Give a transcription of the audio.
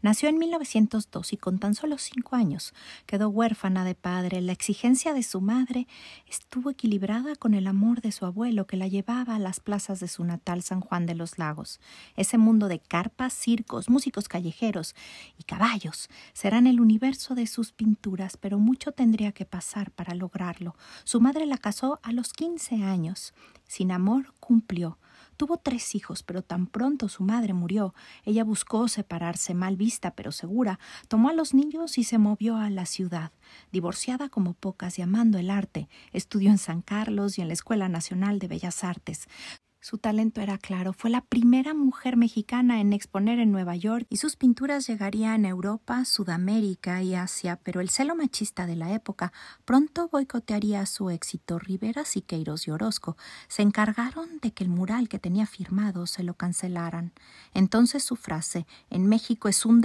Nació en 1902 y con tan solo cinco años quedó huérfana de padre. La exigencia de su madre estuvo equilibrada con el amor de su abuelo que la llevaba a las plazas de su natal San Juan de los Lagos. Ese mundo de carpas, circos, músicos callejeros y caballos serán el universo de sus pinturas, pero mucho tendría que pasar para lograrlo. Su madre la casó a los 15 años. Sin amor cumplió Tuvo tres hijos, pero tan pronto su madre murió, ella buscó separarse mal vista pero segura, tomó a los niños y se movió a la ciudad. Divorciada como pocas y amando el arte, estudió en San Carlos y en la Escuela Nacional de Bellas Artes. Su talento era claro, fue la primera mujer mexicana en exponer en Nueva York y sus pinturas llegarían a Europa, Sudamérica y Asia, pero el celo machista de la época pronto boicotearía su éxito. Rivera, Siqueiros y Orozco se encargaron de que el mural que tenía firmado se lo cancelaran. Entonces su frase, en México es un